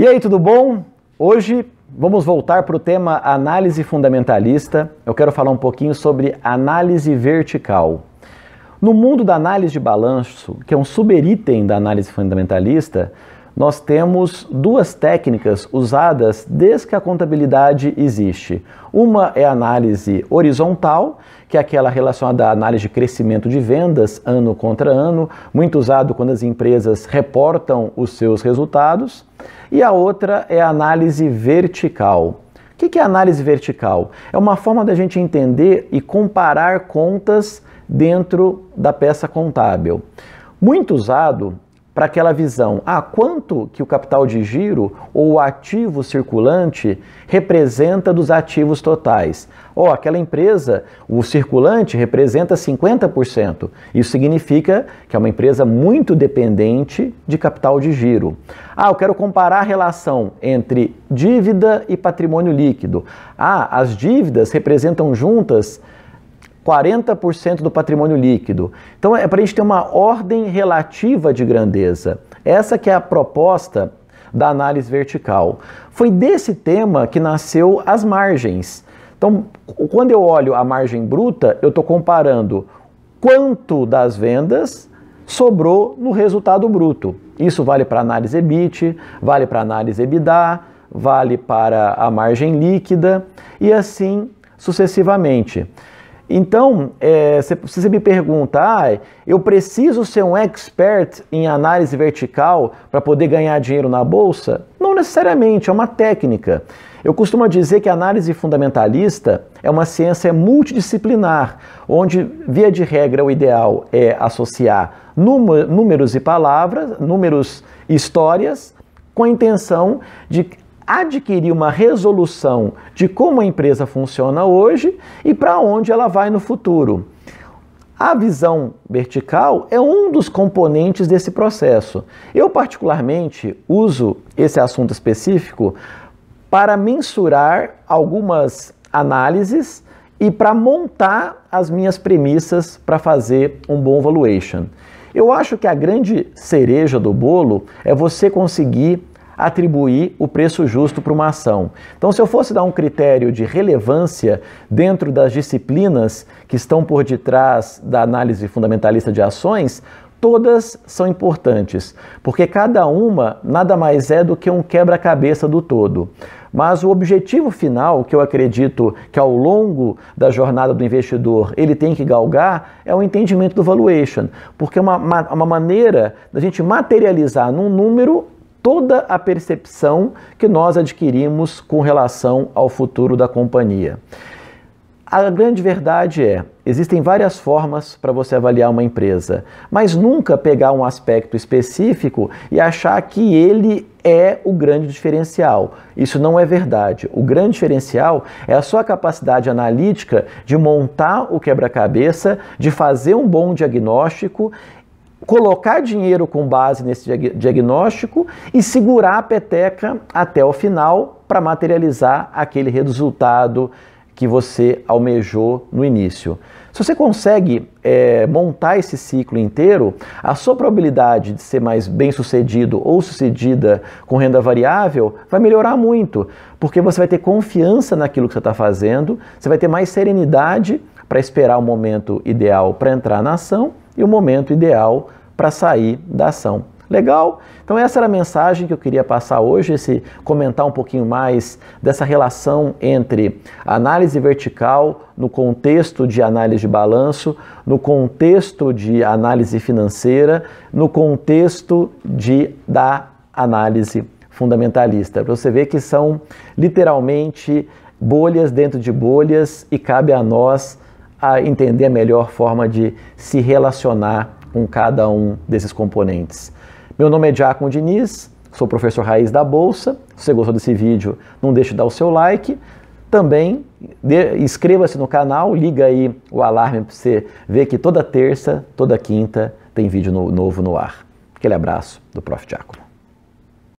E aí, tudo bom? Hoje vamos voltar para o tema análise fundamentalista. Eu quero falar um pouquinho sobre análise vertical. No mundo da análise de balanço, que é um subitem da análise fundamentalista, nós temos duas técnicas usadas desde que a contabilidade existe. Uma é a análise horizontal, que é aquela relacionada à análise de crescimento de vendas ano contra ano, muito usado quando as empresas reportam os seus resultados. E a outra é a análise vertical. O que é análise vertical? É uma forma da gente entender e comparar contas dentro da peça contábil. Muito usado para aquela visão. Ah, quanto que o capital de giro ou o ativo circulante representa dos ativos totais? Ó, oh, aquela empresa, o circulante representa 50%. Isso significa que é uma empresa muito dependente de capital de giro. Ah, eu quero comparar a relação entre dívida e patrimônio líquido. Ah, as dívidas representam juntas 40% do patrimônio líquido. Então é para a gente ter uma ordem relativa de grandeza. Essa que é a proposta da análise vertical. Foi desse tema que nasceu as margens. Então, quando eu olho a margem bruta, eu estou comparando quanto das vendas sobrou no resultado bruto. Isso vale para análise EBIT, vale para análise EBITDA, vale para a margem líquida e assim sucessivamente. Então, é, se você me pergunta, ah, eu preciso ser um expert em análise vertical para poder ganhar dinheiro na bolsa? Não necessariamente, é uma técnica. Eu costumo dizer que a análise fundamentalista é uma ciência multidisciplinar, onde, via de regra, o ideal é associar números e palavras, números e histórias, com a intenção de adquirir uma resolução de como a empresa funciona hoje e para onde ela vai no futuro. A visão vertical é um dos componentes desse processo. Eu, particularmente, uso esse assunto específico para mensurar algumas análises e para montar as minhas premissas para fazer um bom valuation. Eu acho que a grande cereja do bolo é você conseguir atribuir o preço justo para uma ação. Então, se eu fosse dar um critério de relevância dentro das disciplinas que estão por detrás da análise fundamentalista de ações, todas são importantes, porque cada uma nada mais é do que um quebra-cabeça do todo. Mas o objetivo final, que eu acredito que ao longo da jornada do investidor ele tem que galgar, é o entendimento do valuation, porque é uma, uma maneira da gente materializar num número toda a percepção que nós adquirimos com relação ao futuro da companhia. A grande verdade é, existem várias formas para você avaliar uma empresa, mas nunca pegar um aspecto específico e achar que ele é o grande diferencial. Isso não é verdade. O grande diferencial é a sua capacidade analítica de montar o quebra-cabeça, de fazer um bom diagnóstico colocar dinheiro com base nesse diagnóstico e segurar a peteca até o final para materializar aquele resultado que você almejou no início. Se você consegue é, montar esse ciclo inteiro, a sua probabilidade de ser mais bem sucedido ou sucedida com renda variável vai melhorar muito, porque você vai ter confiança naquilo que você está fazendo, você vai ter mais serenidade para esperar o momento ideal para entrar na ação e o momento ideal para sair da ação. Legal? Então essa era a mensagem que eu queria passar hoje, esse comentar um pouquinho mais dessa relação entre análise vertical no contexto de análise de balanço, no contexto de análise financeira, no contexto de da análise fundamentalista. Para você ver que são literalmente bolhas dentro de bolhas e cabe a nós a entender a melhor forma de se relacionar com cada um desses componentes. Meu nome é Diácono Diniz, sou professor raiz da Bolsa. Se você gostou desse vídeo, não deixe de dar o seu like. Também inscreva-se no canal, liga aí o alarme para você ver que toda terça, toda quinta tem vídeo novo no ar. Aquele abraço do Prof. Diácono.